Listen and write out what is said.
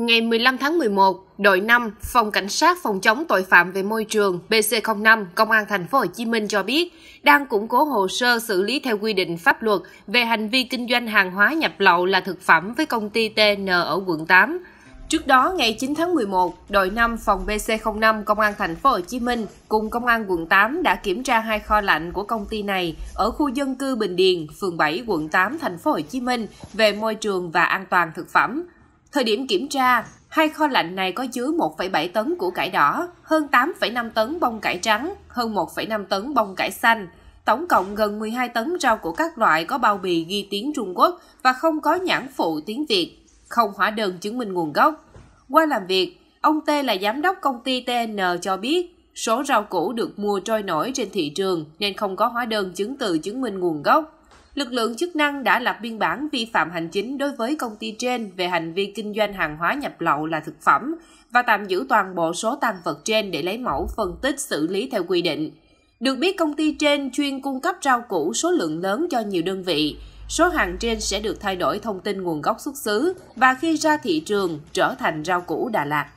Ngày 15 tháng 11, đội 5 Phòng Cảnh sát phòng chống tội phạm về môi trường BC05 Công an thành phố Hồ Chí Minh cho biết đang củng cố hồ sơ xử lý theo quy định pháp luật về hành vi kinh doanh hàng hóa nhập lậu là thực phẩm với công ty TN ở quận 8. Trước đó, ngày 9 tháng 11, đội 5 phòng BC05 Công an thành phố Hồ Chí Minh cùng Công an quận 8 đã kiểm tra hai kho lạnh của công ty này ở khu dân cư Bình Điền, phường 7, quận 8, thành phố Hồ Chí Minh về môi trường và an toàn thực phẩm. Thời điểm kiểm tra, hai kho lạnh này có chứa 1,7 tấn củ cải đỏ, hơn 8,5 tấn bông cải trắng, hơn 1,5 tấn bông cải xanh, tổng cộng gần 12 tấn rau của các loại có bao bì ghi tiếng Trung Quốc và không có nhãn phụ tiếng Việt, không hóa đơn chứng minh nguồn gốc. Qua làm việc, ông T là giám đốc công ty TN cho biết số rau củ được mua trôi nổi trên thị trường nên không có hóa đơn chứng từ chứng minh nguồn gốc lực lượng chức năng đã lập biên bản vi phạm hành chính đối với công ty trên về hành vi kinh doanh hàng hóa nhập lậu là thực phẩm và tạm giữ toàn bộ số tăng vật trên để lấy mẫu phân tích xử lý theo quy định. Được biết công ty trên chuyên cung cấp rau củ số lượng lớn cho nhiều đơn vị. Số hàng trên sẽ được thay đổi thông tin nguồn gốc xuất xứ và khi ra thị trường trở thành rau củ Đà Lạt.